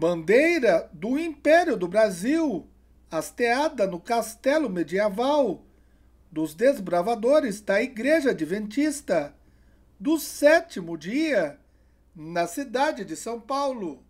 Bandeira do Império do Brasil, hasteada no castelo medieval, dos desbravadores da Igreja Adventista, do sétimo dia, na cidade de São Paulo.